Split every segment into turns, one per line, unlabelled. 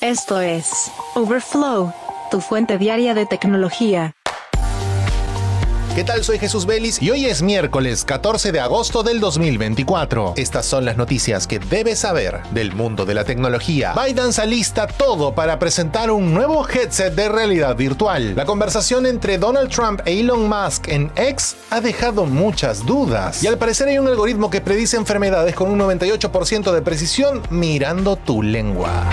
Esto es Overflow, tu fuente diaria de tecnología. ¿Qué tal? Soy Jesús Vélez y hoy es miércoles 14 de agosto del 2024. Estas son las noticias que debes saber del mundo de la tecnología. Biden se alista todo para presentar un nuevo headset de realidad virtual. La conversación entre Donald Trump e Elon Musk en X ha dejado muchas dudas. Y al parecer hay un algoritmo que predice enfermedades con un 98% de precisión mirando tu lengua.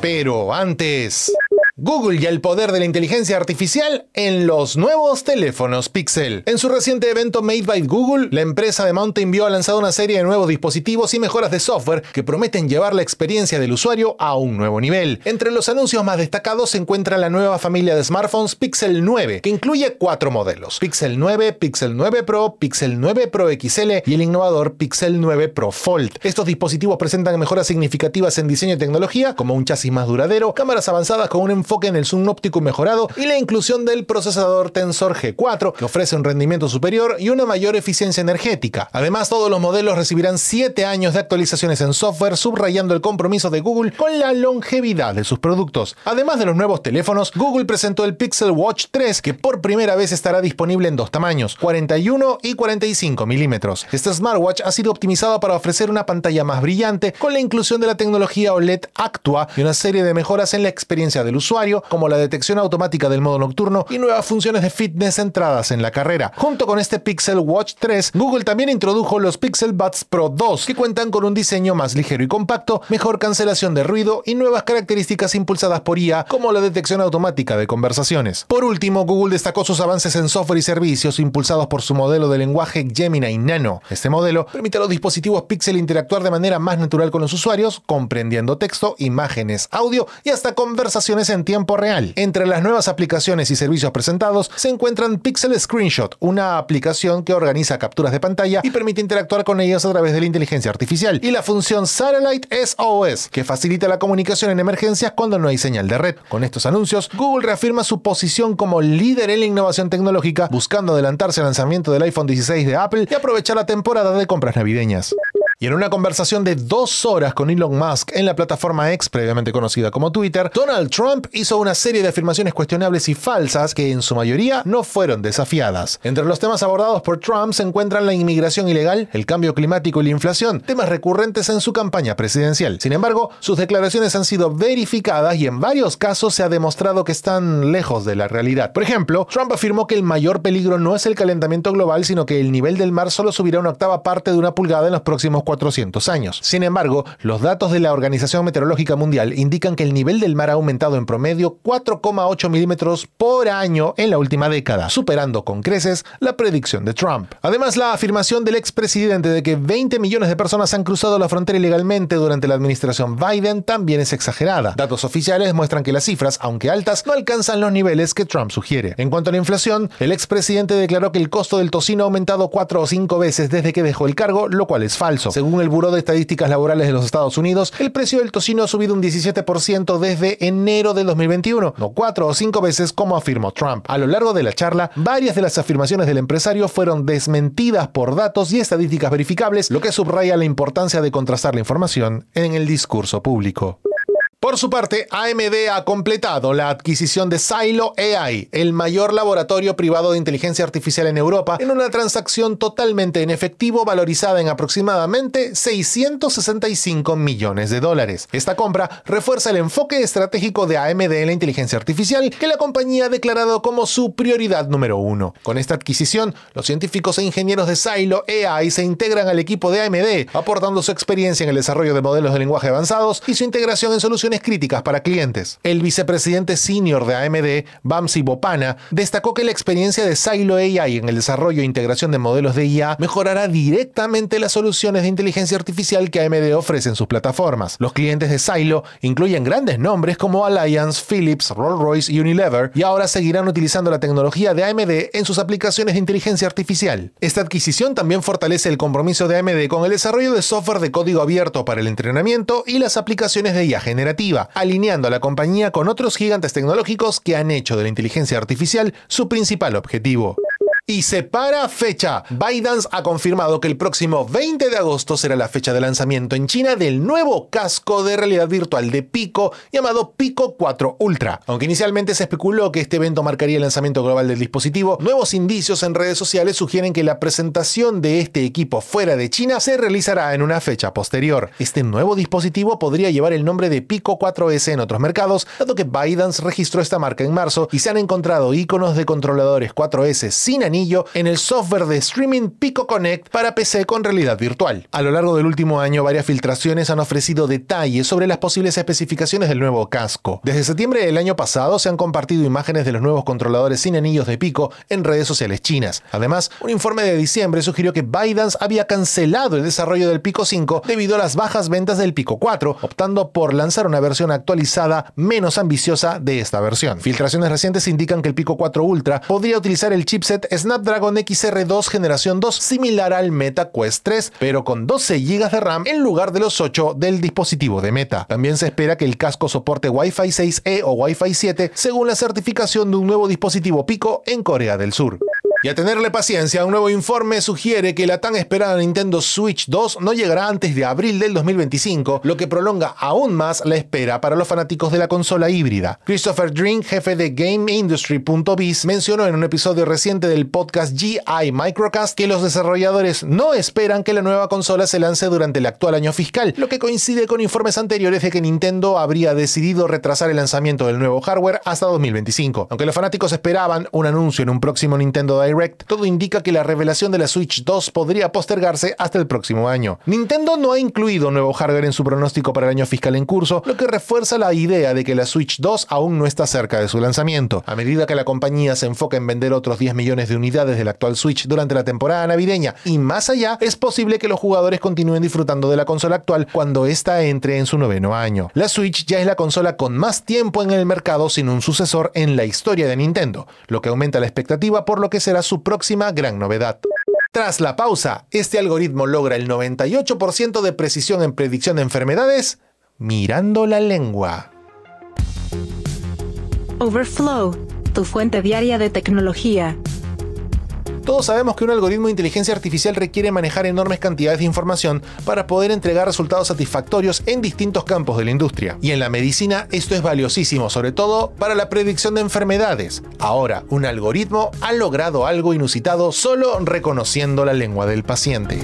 Pero antes... Google y el poder de la inteligencia artificial en los nuevos teléfonos Pixel. En su reciente evento Made by Google, la empresa de Mountain View ha lanzado una serie de nuevos dispositivos y mejoras de software que prometen llevar la experiencia del usuario a un nuevo nivel. Entre los anuncios más destacados se encuentra la nueva familia de smartphones Pixel 9, que incluye cuatro modelos: Pixel 9, Pixel 9 Pro, Pixel 9 Pro XL y el innovador Pixel 9 Pro Fold. Estos dispositivos presentan mejoras significativas en diseño y tecnología, como un chasis más duradero, cámaras avanzadas con un enfoque en el zoom óptico mejorado y la inclusión del procesador Tensor G4, que ofrece un rendimiento superior y una mayor eficiencia energética. Además, todos los modelos recibirán 7 años de actualizaciones en software, subrayando el compromiso de Google con la longevidad de sus productos. Además de los nuevos teléfonos, Google presentó el Pixel Watch 3, que por primera vez estará disponible en dos tamaños, 41 y 45 milímetros. Este smartwatch ha sido optimizado para ofrecer una pantalla más brillante con la inclusión de la tecnología OLED Actua y una serie de mejoras en la experiencia del usuario como la detección automática del modo nocturno y nuevas funciones de fitness centradas en la carrera. Junto con este Pixel Watch 3, Google también introdujo los Pixel Buds Pro 2, que cuentan con un diseño más ligero y compacto, mejor cancelación de ruido y nuevas características impulsadas por IA, como la detección automática de conversaciones. Por último, Google destacó sus avances en software y servicios impulsados por su modelo de lenguaje Gemini Nano. Este modelo permite a los dispositivos Pixel interactuar de manera más natural con los usuarios, comprendiendo texto, imágenes, audio y hasta conversaciones entre tiempo real. Entre las nuevas aplicaciones y servicios presentados se encuentran Pixel Screenshot, una aplicación que organiza capturas de pantalla y permite interactuar con ellos a través de la inteligencia artificial, y la función Satellite SOS, que facilita la comunicación en emergencias cuando no hay señal de red. Con estos anuncios, Google reafirma su posición como líder en la innovación tecnológica, buscando adelantarse al lanzamiento del iPhone 16 de Apple y aprovechar la temporada de compras navideñas. Y en una conversación de dos horas con Elon Musk en la plataforma X, previamente conocida como Twitter, Donald Trump hizo una serie de afirmaciones cuestionables y falsas que en su mayoría no fueron desafiadas. Entre los temas abordados por Trump se encuentran la inmigración ilegal, el cambio climático y la inflación, temas recurrentes en su campaña presidencial. Sin embargo, sus declaraciones han sido verificadas y en varios casos se ha demostrado que están lejos de la realidad. Por ejemplo, Trump afirmó que el mayor peligro no es el calentamiento global, sino que el nivel del mar solo subirá una octava parte de una pulgada en los próximos 400 años. Sin embargo, los datos de la Organización Meteorológica Mundial indican que el nivel del mar ha aumentado en promedio 4,8 milímetros por año en la última década, superando con creces la predicción de Trump. Además, la afirmación del expresidente de que 20 millones de personas han cruzado la frontera ilegalmente durante la administración Biden también es exagerada. Datos oficiales muestran que las cifras, aunque altas, no alcanzan los niveles que Trump sugiere. En cuanto a la inflación, el expresidente declaró que el costo del tocino ha aumentado 4 o 5 veces desde que dejó el cargo, lo cual es falso. Según el Buró de Estadísticas Laborales de los Estados Unidos, el precio del tocino ha subido un 17% desde enero del 2021, no cuatro o cinco veces como afirmó Trump. A lo largo de la charla, varias de las afirmaciones del empresario fueron desmentidas por datos y estadísticas verificables, lo que subraya la importancia de contrastar la información en el discurso público. Por su parte, AMD ha completado la adquisición de Silo AI, el mayor laboratorio privado de inteligencia artificial en Europa, en una transacción totalmente en efectivo valorizada en aproximadamente 665 millones de dólares. Esta compra refuerza el enfoque estratégico de AMD en la inteligencia artificial que la compañía ha declarado como su prioridad número uno. Con esta adquisición, los científicos e ingenieros de Silo AI se integran al equipo de AMD, aportando su experiencia en el desarrollo de modelos de lenguaje avanzados y su integración en soluciones críticas para clientes. El vicepresidente senior de AMD, Bamsi Bopana, destacó que la experiencia de Silo AI en el desarrollo e integración de modelos de IA mejorará directamente las soluciones de inteligencia artificial que AMD ofrece en sus plataformas. Los clientes de Silo incluyen grandes nombres como Alliance, Philips, Rolls-Royce y Unilever, y ahora seguirán utilizando la tecnología de AMD en sus aplicaciones de inteligencia artificial. Esta adquisición también fortalece el compromiso de AMD con el desarrollo de software de código abierto para el entrenamiento y las aplicaciones de IA generativa alineando a la compañía con otros gigantes tecnológicos que han hecho de la inteligencia artificial su principal objetivo y se para fecha. ByteDance ha confirmado que el próximo 20 de agosto será la fecha de lanzamiento en China del nuevo casco de realidad virtual de Pico llamado Pico 4 Ultra. Aunque inicialmente se especuló que este evento marcaría el lanzamiento global del dispositivo, nuevos indicios en redes sociales sugieren que la presentación de este equipo fuera de China se realizará en una fecha posterior. Este nuevo dispositivo podría llevar el nombre de Pico 4S en otros mercados, dado que ByteDance registró esta marca en marzo y se han encontrado iconos de controladores 4S sin anillo en el software de streaming Pico Connect para PC con realidad virtual. A lo largo del último año, varias filtraciones han ofrecido detalles sobre las posibles especificaciones del nuevo casco. Desde septiembre del año pasado se han compartido imágenes de los nuevos controladores sin anillos de Pico en redes sociales chinas. Además, un informe de diciembre sugirió que ByteDance había cancelado el desarrollo del Pico 5 debido a las bajas ventas del Pico 4, optando por lanzar una versión actualizada menos ambiciosa de esta versión. Filtraciones recientes indican que el Pico 4 Ultra podría utilizar el chipset Snapdragon XR2 generación 2 similar al Meta Quest 3, pero con 12 GB de RAM en lugar de los 8 del dispositivo de Meta. También se espera que el casco soporte Wi-Fi 6E o Wi-Fi 7 según la certificación de un nuevo dispositivo Pico en Corea del Sur. Y a tenerle paciencia, un nuevo informe sugiere que la tan esperada Nintendo Switch 2 no llegará antes de abril del 2025, lo que prolonga aún más la espera para los fanáticos de la consola híbrida. Christopher Drink, jefe de GameIndustry.biz, mencionó en un episodio reciente del podcast GI Microcast que los desarrolladores no esperan que la nueva consola se lance durante el actual año fiscal, lo que coincide con informes anteriores de que Nintendo habría decidido retrasar el lanzamiento del nuevo hardware hasta 2025. Aunque los fanáticos esperaban un anuncio en un próximo Nintendo Direct, todo indica que la revelación de la Switch 2 podría postergarse hasta el próximo año. Nintendo no ha incluido nuevo hardware en su pronóstico para el año fiscal en curso, lo que refuerza la idea de que la Switch 2 aún no está cerca de su lanzamiento. A medida que la compañía se enfoca en vender otros 10 millones de unidades de la actual Switch durante la temporada navideña y más allá, es posible que los jugadores continúen disfrutando de la consola actual cuando ésta entre en su noveno año. La Switch ya es la consola con más tiempo en el mercado sin un sucesor en la historia de Nintendo, lo que aumenta la expectativa por lo que será su próxima gran novedad. Tras la pausa, este algoritmo logra el 98% de precisión en predicción de enfermedades mirando la lengua. Overflow, tu fuente diaria de tecnología. Todos sabemos que un algoritmo de inteligencia artificial requiere manejar enormes cantidades de información para poder entregar resultados satisfactorios en distintos campos de la industria. Y en la medicina esto es valiosísimo, sobre todo para la predicción de enfermedades. Ahora, un algoritmo ha logrado algo inusitado solo reconociendo la lengua del paciente.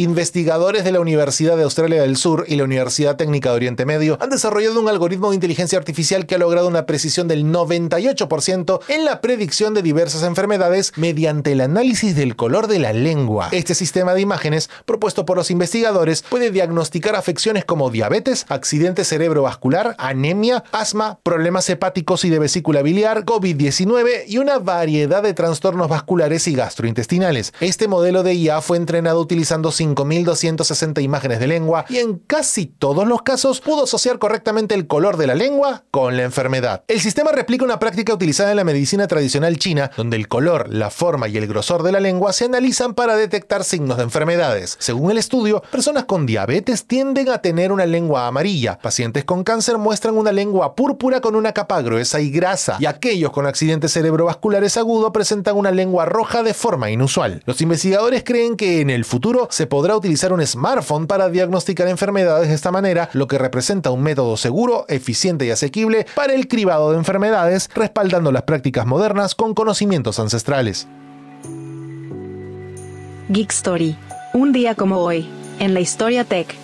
Investigadores de la Universidad de Australia del Sur y la Universidad Técnica de Oriente Medio han desarrollado un algoritmo de inteligencia artificial que ha logrado una precisión del 98% en la predicción de diversas enfermedades mediante el análisis del color de la lengua. Este sistema de imágenes, propuesto por los investigadores, puede diagnosticar afecciones como diabetes, accidente cerebrovascular, anemia, asma, problemas hepáticos y de vesícula biliar, COVID-19 y una variedad de trastornos vasculares y gastrointestinales. Este modelo de IA fue entrenado utilizando 5.260 imágenes de lengua y en casi todos los casos pudo asociar correctamente el color de la lengua con la enfermedad. El sistema replica una práctica utilizada en la medicina tradicional china, donde el color, la forma y el grosor de la lengua se analizan para detectar signos de enfermedades. Según el estudio, personas con diabetes tienden a tener una lengua amarilla, pacientes con cáncer muestran una lengua púrpura con una capa gruesa y grasa, y aquellos con accidentes cerebrovasculares agudos presentan una lengua roja de forma inusual. Los investigadores creen que en el futuro se podría podrá utilizar un smartphone para diagnosticar enfermedades de esta manera, lo que representa un método seguro, eficiente y asequible para el cribado de enfermedades, respaldando las prácticas modernas con conocimientos ancestrales. Geek Story. Un día como hoy, en la historia tech.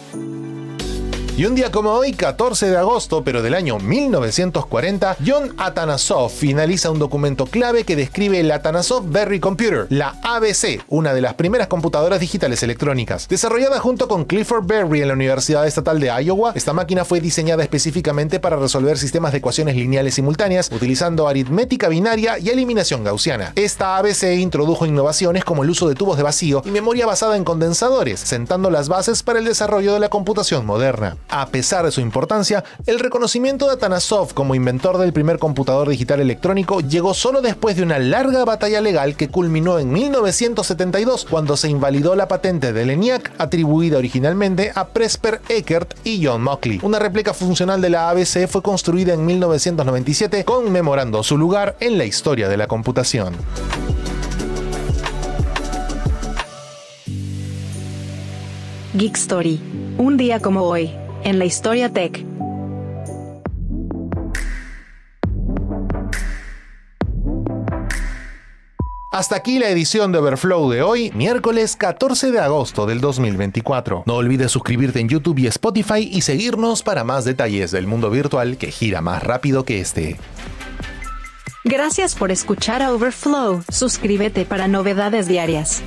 Y un día como hoy, 14 de agosto, pero del año 1940, John Atanasoff finaliza un documento clave que describe el atanasoff Berry Computer, la ABC, una de las primeras computadoras digitales electrónicas. Desarrollada junto con Clifford Berry en la Universidad Estatal de Iowa, esta máquina fue diseñada específicamente para resolver sistemas de ecuaciones lineales simultáneas utilizando aritmética binaria y eliminación gaussiana. Esta ABC introdujo innovaciones como el uso de tubos de vacío y memoria basada en condensadores, sentando las bases para el desarrollo de la computación moderna. A pesar de su importancia, el reconocimiento de Atanasov como inventor del primer computador digital electrónico llegó solo después de una larga batalla legal que culminó en 1972 cuando se invalidó la patente de ENIAC atribuida originalmente a Presper Eckert y John Mockley. Una réplica funcional de la ABC fue construida en 1997 conmemorando su lugar en la historia de la computación. Geek Story. Un día como hoy en la historia tech. Hasta aquí la edición de Overflow de hoy, miércoles 14 de agosto del 2024. No olvides suscribirte en YouTube y Spotify y seguirnos para más detalles del mundo virtual que gira más rápido que este. Gracias por escuchar a Overflow. Suscríbete para novedades diarias.